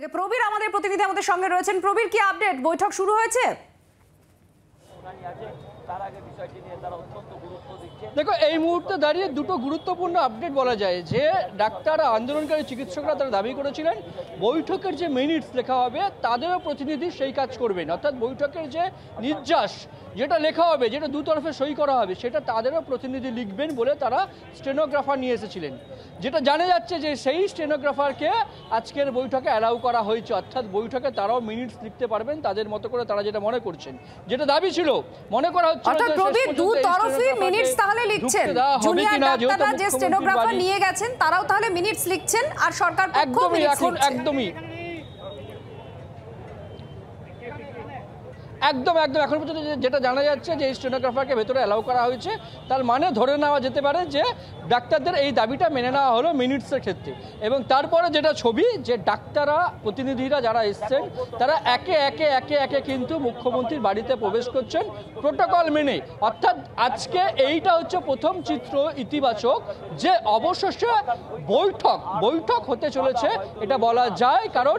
থেকে প্রবীর আমাদের প্রতিনিধি আমাদের সঙ্গে রয়েছেন প্রবীর কি আপডেট বৈঠক শুরু হয়েছে তার আগে বিষয়টি নিয়ে তারা অত্যন্ত দেখো এই মুহূর্তে দাঁড়িয়ে দুটো গুরুত্বপূর্ণ আপডেট বলা যায় যে ডাক্তার আন্দোলনকারী চিকিৎসকরা তারা দাবি করেছিলেন বৈঠকের যে মিনিটস লেখা হবে তাদেরও প্রতিনিধি সেই কাজ করবেন অর্থাৎ বৈঠকের যে নির্যাস যেটা লেখা হবে যেটা দুতরফে সই করা হবে সেটা তাদেরও প্রতিনিধি লিখবেন বলে তারা স্টেনোগ্রাফার নিয়ে এসেছিলেন যেটা জানা যাচ্ছে যে সেই স্টেনোগ্রাফারকে আজকের বৈঠকে অ্যালাউ করা হয়েছে অর্থাৎ বৈঠকে তারাও মিনিটস লিখতে পারবেন তাদের মতো করে তারা যেটা মনে করছেন যেটা দাবি ছিল মনে করা হচ্ছে তাহলে লিখছেন জুনিয়র ডাক্তাররা যে স্টেনোগ্রাফার নিয়ে গেছেন তারাও তাহলে মিনিটস লিখছেন আর সরকার পক্ষ মিনিটস লিখছে একদমই একদম একদম এখন পর্যন্ত যেটা জানা যাচ্ছে যে স্টেনোগ্রাফারকে ভেতরে অ্যালাউ করা হয়েছে তার মানে ধরে নেওয়া যেতে পারে যে ডাক্তারদের এই দাবিটা মেনে নেওয়া হলো মিনিটসের ক্ষেত্রে এবং তারপরে যেটা ছবি যে ডাক্তাররা প্রতিনিধিরা যারা এসছেন তারা একে একে একে একে কিন্তু মুখ্যমন্ত্রীর বাড়িতে প্রবেশ করছেন প্রোটোকল মেনে অর্থাৎ আজকে এইটা হচ্ছে প্রথম চিত্র ইতিবাচক যে অবশেষে বৈঠক বৈঠক হতে চলেছে এটা বলা যায় কারণ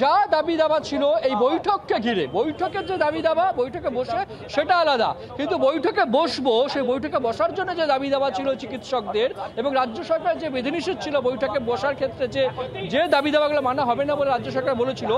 যা দাবি দাবা ছিল এই বৈঠককে ঘিরে বৈঠকের যে দাবি দাবা বৈঠকে বসে সেটা আলাদা কিন্তু বৈঠকে বসবো সেই বৈঠকে বসার জন্য যে দাবি দাবা ছিল চিকিৎসকদের এবং রাজ্য সরকার যে বিধিনিষেধ ছিল বৈঠকে বসার ক্ষেত্রে যে যে দাবি দাবাগুলো মানা হবে না বলে রাজ্য সরকার বলেছিল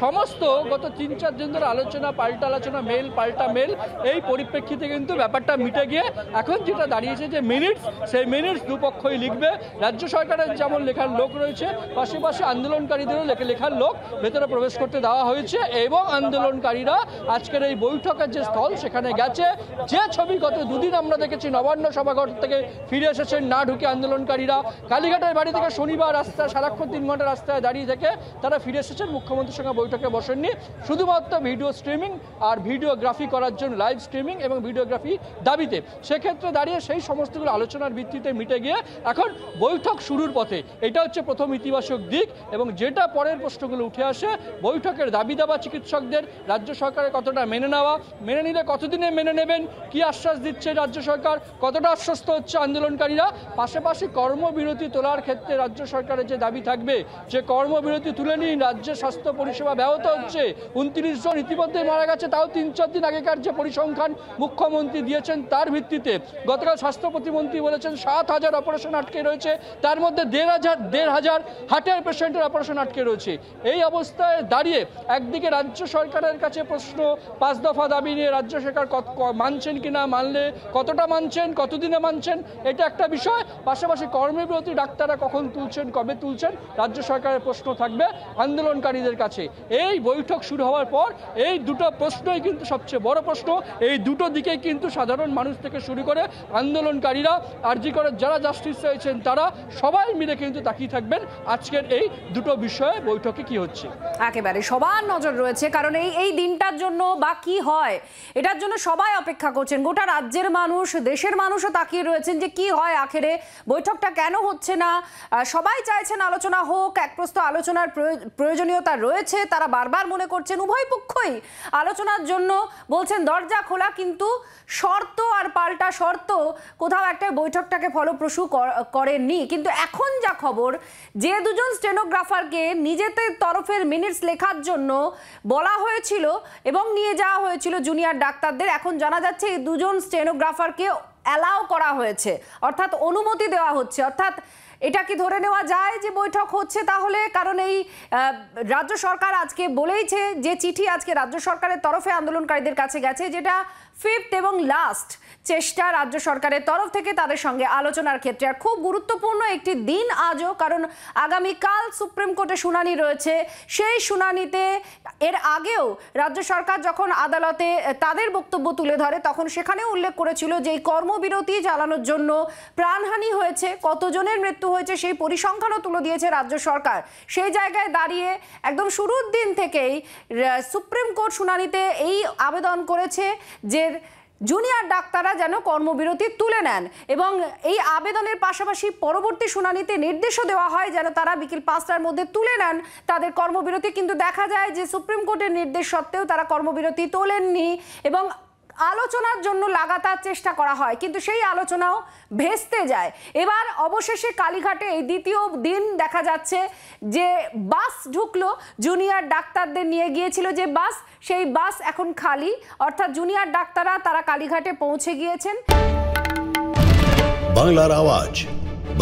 সমস্ত গত তিন চার দিন ধরে আলোচনা পাল্টা আলোচনা মেল পাল্টা মেল এই পরিপ্রেক্ষিতে কিন্তু ব্যাপারটা মিটে গিয়ে এখন যেটা দাঁড়িয়েছে যে মিনিটস সেই মিনিটস দুপক্ষই লিখবে রাজ্য সরকারের যেমন লেখার লোক রয়েছে পাশাপাশি আন্দোলনকারীদেরও লেখার লোক ভেতরে প্রবেশ করতে দেওয়া হয়েছে এবং আন্দোলনকারীরা আজ আজকের এই বৈঠকের যে স্থল সেখানে গেছে যে ছবি গত দুদিন আমরা দেখেছি নবান্ন সভাঘর থেকে ফিরে এসেছেন না ঢুকে আন্দোলনকারীরা কালীঘাটের বাড়ি থেকে শনিবার রাস্তা সারাক্ষণ তিন ঘন্টা রাস্তায় দাঁড়িয়ে থেকে তারা ফিরে এসেছেন মুখ্যমন্ত্রীর সঙ্গে বৈঠকে বসেননি শুধুমাত্র ভিডিও স্ট্রিমিং আর ভিডিওগ্রাফি করার জন্য লাইভ স্ট্রিমিং এবং ভিডিওগ্রাফি দাবিতে সেক্ষেত্রে দাঁড়িয়ে সেই সমস্তগুলো আলোচনার ভিত্তিতে মিটে গিয়ে এখন বৈঠক শুরুর পথে এটা হচ্ছে প্রথম ইতিবাচক দিক এবং যেটা পরের প্রশ্নগুলো উঠে আসে বৈঠকের দাবি দাবা চিকিৎসকদের রাজ্য সরকারের কতটা ঘটনাটা মেনে নেওয়া মেনে নিলে কতদিনে মেনে নেবেন কি আশ্বাস দিচ্ছে রাজ্য সরকার কতটা আশ্বস্ত হচ্ছে আন্দোলনকারীরা পাশাপাশি কর্মবিরতি তোলার ক্ষেত্রে রাজ্য সরকারের যে দাবি থাকবে যে কর্মবিরতি তুলে নিন রাজ্যে স্বাস্থ্য পরিষেবা ব্যাহত হচ্ছে উনত্রিশ জন ইতিমধ্যে মারা গেছে তাও তিন চার দিন আগেকার যে পরিসংখ্যান মুখ্যমন্ত্রী দিয়েছেন তার ভিত্তিতে গতকাল স্বাস্থ্য প্রতিমন্ত্রী বলেছেন সাত হাজার অপারেশন আটকে রয়েছে তার মধ্যে দেড় হাজার দেড় হাজার হার্টের পেশেন্টের অপারেশন আটকে রয়েছে এই অবস্থায় দাঁড়িয়ে একদিকে রাজ্য সরকারের কাছে প্রশ্ন পাঁচ দফা দাবি নিয়ে রাজ্য সরকার মানছেন কি না মানলে কতটা মানছেন কতদিনে মানছেন এটা একটা বিষয় পাশাপাশি কর্মবিরতি ডাক্তাররা কখন তুলছেন কবে তুলছেন রাজ্য সরকারের প্রশ্ন থাকবে আন্দোলনকারীদের কাছে এই বৈঠক শুরু হওয়ার পর এই দুটো প্রশ্নই কিন্তু সবচেয়ে বড় প্রশ্ন এই দুটো দিকে কিন্তু সাধারণ মানুষ থেকে শুরু করে আন্দোলনকারীরা আর্জি করে যারা জাস্টিস চাইছেন তারা সবাই মিলে কিন্তু তাকিয়ে থাকবেন আজকের এই দুটো বিষয়ে বৈঠকে কি হচ্ছে একেবারে সবার নজর রয়েছে কারণ এই এই দিনটার জন্য বা কি হয় এটার জন্য সবাই অপেক্ষা করছেন গোটা রাজ্যের মানুষ দেশের মানুষও তাকিয়ে রয়েছেন যে কি হয় আখেরে বৈঠকটা কেন হচ্ছে না সবাই চাইছেন আলোচনা হোক একপ্রস্ত আলোচনার প্রয়োজনীয়তা রয়েছে তারা বারবার মনে করছেন উভয় পক্ষই আলোচনার জন্য বলছেন দরজা খোলা কিন্তু শর্ত আর পাল্ট থাকা শর্ত কোথাও একটা বৈঠকটাকে ফলপ্রসূ করেননি কিন্তু এখন যা খবর যে দুজন স্টেনোগ্রাফারকে নিজেদের তরফের মিনিটস লেখার জন্য বলা হয়েছিল এবং নিয়ে যাওয়া হয়েছিল জুনিয়র ডাক্তারদের এখন জানা যাচ্ছে এই দুজন স্টেনোগ্রাফারকে অ্যালাউ করা হয়েছে অর্থাৎ অনুমতি দেওয়া হচ্ছে অর্থাৎ এটা কি ধরে নেওয়া যায় যে বৈঠক হচ্ছে তাহলে কারণ এই রাজ্য সরকার আজকে বলেইছে যে চিঠি আজকে রাজ্য সরকারের তরফে আন্দোলনকারীদের কাছে গেছে যেটা ফিফথ এবং লাস্ট চেষ্টা রাজ্য সরকারের তরফ থেকে তাদের সঙ্গে আলোচনার ক্ষেত্রে আর খুব গুরুত্বপূর্ণ একটি দিন আজও কারণ আগামীকাল সুপ্রিম কোর্টে শুনানি রয়েছে সেই শুনানিতে এর আগেও রাজ্য সরকার যখন আদালতে তাদের বক্তব্য তুলে ধরে তখন সেখানে উল্লেখ করেছিল যে এই কর্মবিরতি চালানোর জন্য প্রাণহানি হয়েছে কতজনের মৃত্যু হয়েছে সেই পরিসংখ্যানও তুলে দিয়েছে রাজ্য সরকার সেই জায়গায় দাঁড়িয়ে একদম শুরুর দিন থেকেই সুপ্রিম কোর্ট শুনানিতে এই আবেদন করেছে যে রাজ্যের জুনিয়র ডাক্তাররা যেন কর্মবিরতি তুলে নেন এবং এই আবেদনের পাশাপাশি পরবর্তী শুনানিতে নির্দেশও দেওয়া হয় যেন তারা বিকেল পাঁচটার মধ্যে তুলে নেন তাদের কর্মবিরতি কিন্তু দেখা যায় যে সুপ্রিম কোর্টের নির্দেশ সত্ত্বেও তারা কর্মবিরতি তোলেননি এবং আলোচনার জন্য লাগাতার চেষ্টা করা হয় কিন্তু সেই আলোচনাও ভেস্তে যায় এবার অবশেষে কালীঘাটে এই দ্বিতীয় দিন দেখা যাচ্ছে যে বাস ঢুকলো জুনিয়র ডাক্তারদের নিয়ে গিয়েছিল যে বাস সেই বাস এখন খালি অর্থাৎ জুনিয়র ডাক্তাররা তারা কালীঘাটে পৌঁছে গিয়েছেন বাংলার আওয়াজ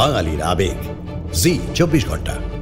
বাঙালির আবেগ জি চব্বিশ ঘন্টা